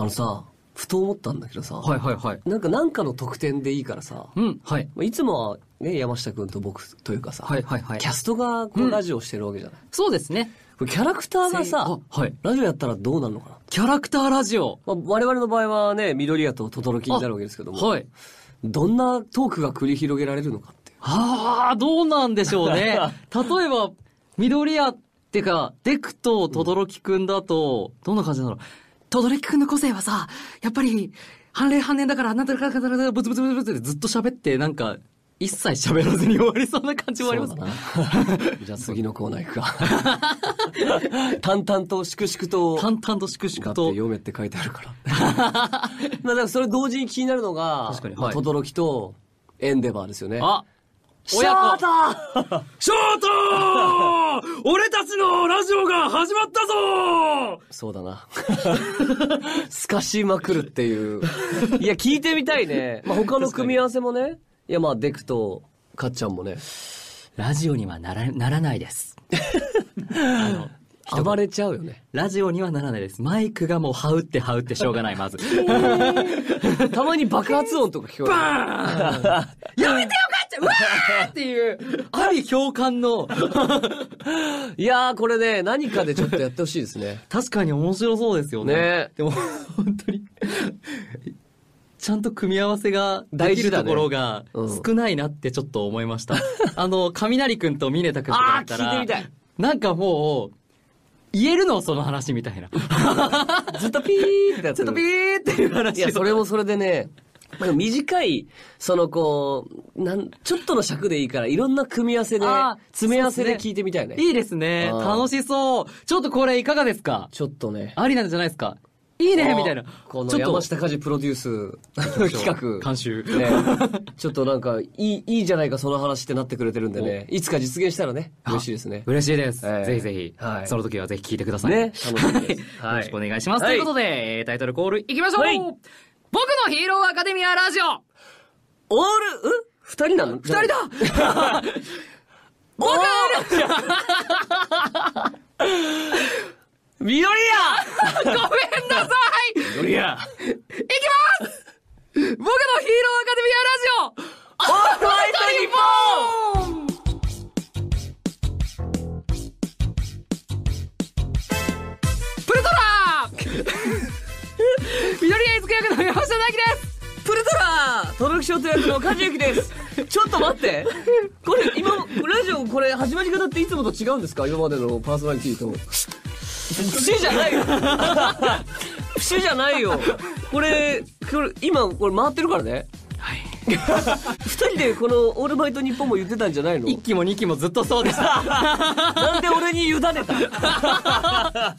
あのさ、ふと思ったんだけどさ、はいはいはい。なんかなんかの特典でいいからさ、うん、はい。まあいつもはね、山下くんと僕というかさ、はいはいはいキャストがこうラジオしてるわけじゃない。そうですね。キャラクターがさ、はいラジオやったらどうなるのかな。キャラクターラジオ。まあ、我々の場合はね、緑屋と轟になるわけですけども、はい。どんなトークが繰り広げられるのかってああ、どうなんでしょうね。例えば、緑屋ってか、デクと轟くんだと、どんな感じなの轟くんの個性はさ、やっぱり、反例反年だから、なんとかかんだブツブツブツブツてずっと喋って、なんか、一切喋らずに終わりそうな感じもありますね。じゃあ次のコーナー行くか。淡々と粛々と。淡々と粛々と。だって読めって書いてあるから。まあだからそれ同時に気になるのが、とどろき轟とエンデバーですよね。あシート。ショート ラジオが始まったぞそうだな。す かしまくるっていう。いや、聞いてみたいね。まあ、他の組み合わせもね。いや、まあ、デクと、かっちゃんもね。ラジオにはなら、ならないです。あの、暴れちゃうよね。ラジオにはならないです。マイクがもう、はうってはうってしょうがない、まず。たまに爆発音とか聞こえる。バーンやめてよ、う、わーっていう、あり共感の。いやー、これね、何かでちょっとやってほしいですね。確かに面白そうですよね。ねでも、本当に。ちゃんと組み合わせができるところが少ないなってちょっと思いました。ねうん、あの、雷くんと峰田君。くんとだったら、なんかもう、言えるのその話みたいな。ずっとピーってやつ。ずっとピーっていう話。いや、それもそれでね、なんか短い、そのこう、なん、ちょっとの尺でいいから、いろんな組み合わせで、詰め合わせで聞いてみたいね。ねいいですね。楽しそう。ちょっとこれいかがですかちょっとね。ありなんじゃないですかいいねみたいな。この山下家事プロデュース企画。監修。ね。ちょっとなんか、いい、いいじゃないかその話ってなってくれてるんでね。いつか実現したらね、嬉しいですね。嬉しいです。えー、ぜひぜひ、はい、その時はぜひ聞いてください。ね。楽しみです。はい、よろしくお願いします。はい、ということで、タイトルコールいきましょう、はい僕のヒーローアカデミアラジオオール、うん二人なの二人だ 僕はオール緑や ごめんなさい緑やいきます僕のヒーローアカデミアラジオオールワイトニッポン 緑役の山下大輝ですプルトラトロキショット役の梶幸ですちょっと待ってこれ今ラジオこれ始まり方っていつもと違うんですか今までのパーソナリティと不思議じゃないよ不思議じゃないよこれこれ今これ回ってるからねはい二人でこの「オールバイト日本も言ってたんじゃないの一期も二期もずっとそうでした なんで俺に委ねた